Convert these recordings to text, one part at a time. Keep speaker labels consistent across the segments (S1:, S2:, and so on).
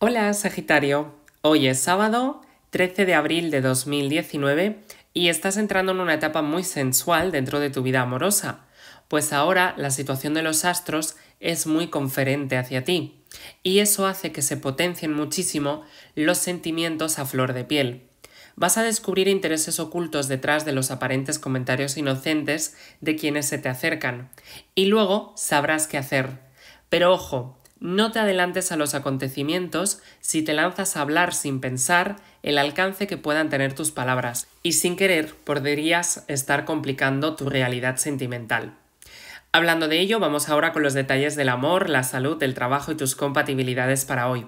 S1: Hola Sagitario, hoy es sábado 13 de abril de 2019 y estás entrando en una etapa muy sensual dentro de tu vida amorosa, pues ahora la situación de los astros es muy conferente hacia ti y eso hace que se potencien muchísimo los sentimientos a flor de piel. Vas a descubrir intereses ocultos detrás de los aparentes comentarios inocentes de quienes se te acercan y luego sabrás qué hacer. Pero ojo, no te adelantes a los acontecimientos si te lanzas a hablar sin pensar el alcance que puedan tener tus palabras y sin querer podrías estar complicando tu realidad sentimental. Hablando de ello, vamos ahora con los detalles del amor, la salud, el trabajo y tus compatibilidades para hoy.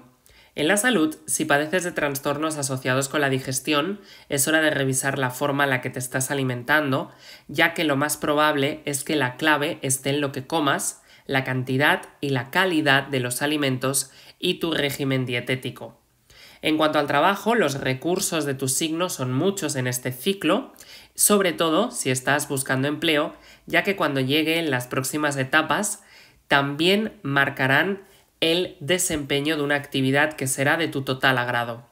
S1: En la salud, si padeces de trastornos asociados con la digestión, es hora de revisar la forma en la que te estás alimentando, ya que lo más probable es que la clave esté en lo que comas la cantidad y la calidad de los alimentos y tu régimen dietético. En cuanto al trabajo, los recursos de tu signo son muchos en este ciclo, sobre todo si estás buscando empleo, ya que cuando lleguen las próximas etapas, también marcarán el desempeño de una actividad que será de tu total agrado.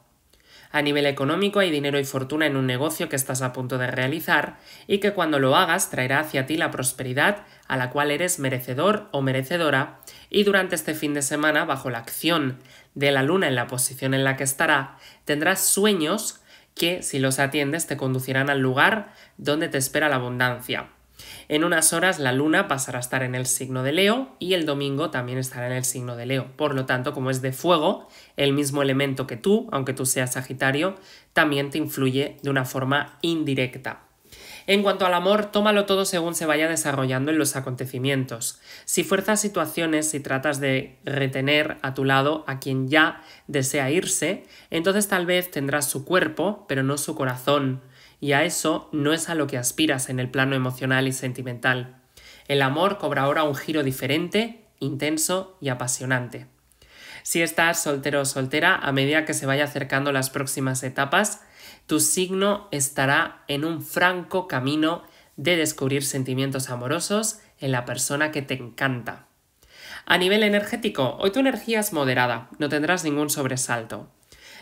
S1: A nivel económico hay dinero y fortuna en un negocio que estás a punto de realizar y que cuando lo hagas traerá hacia ti la prosperidad a la cual eres merecedor o merecedora y durante este fin de semana, bajo la acción de la luna en la posición en la que estará, tendrás sueños que, si los atiendes, te conducirán al lugar donde te espera la abundancia. En unas horas la luna pasará a estar en el signo de Leo y el domingo también estará en el signo de Leo. Por lo tanto, como es de fuego, el mismo elemento que tú, aunque tú seas Sagitario, también te influye de una forma indirecta. En cuanto al amor, tómalo todo según se vaya desarrollando en los acontecimientos. Si fuerzas situaciones y tratas de retener a tu lado a quien ya desea irse, entonces tal vez tendrás su cuerpo, pero no su corazón, y a eso no es a lo que aspiras en el plano emocional y sentimental. El amor cobra ahora un giro diferente, intenso y apasionante. Si estás soltero o soltera, a medida que se vaya acercando las próximas etapas, tu signo estará en un franco camino de descubrir sentimientos amorosos en la persona que te encanta. A nivel energético, hoy tu energía es moderada, no tendrás ningún sobresalto.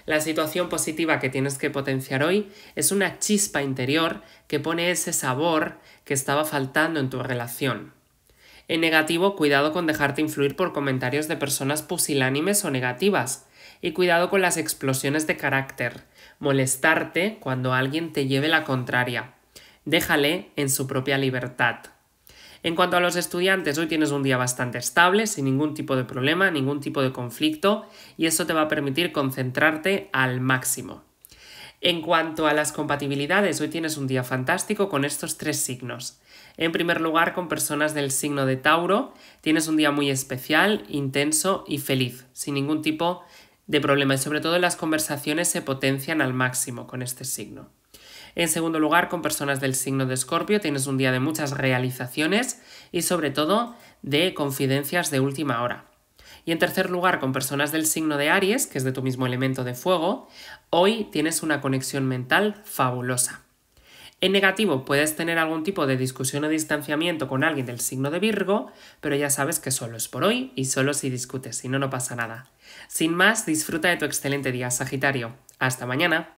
S1: La situación positiva que tienes que potenciar hoy es una chispa interior que pone ese sabor que estaba faltando en tu relación. En negativo, cuidado con dejarte influir por comentarios de personas pusilánimes o negativas, y cuidado con las explosiones de carácter, molestarte cuando alguien te lleve la contraria. Déjale en su propia libertad. En cuanto a los estudiantes, hoy tienes un día bastante estable, sin ningún tipo de problema, ningún tipo de conflicto, y eso te va a permitir concentrarte al máximo. En cuanto a las compatibilidades, hoy tienes un día fantástico con estos tres signos. En primer lugar, con personas del signo de Tauro, tienes un día muy especial, intenso y feliz, sin ningún tipo de problema y sobre todo las conversaciones se potencian al máximo con este signo. En segundo lugar, con personas del signo de Escorpio tienes un día de muchas realizaciones y sobre todo de confidencias de última hora. Y en tercer lugar, con personas del signo de Aries, que es de tu mismo elemento de fuego, hoy tienes una conexión mental fabulosa. En negativo, puedes tener algún tipo de discusión o distanciamiento con alguien del signo de Virgo, pero ya sabes que solo es por hoy y solo si discutes, si no, no pasa nada. Sin más, disfruta de tu excelente día, Sagitario. Hasta mañana.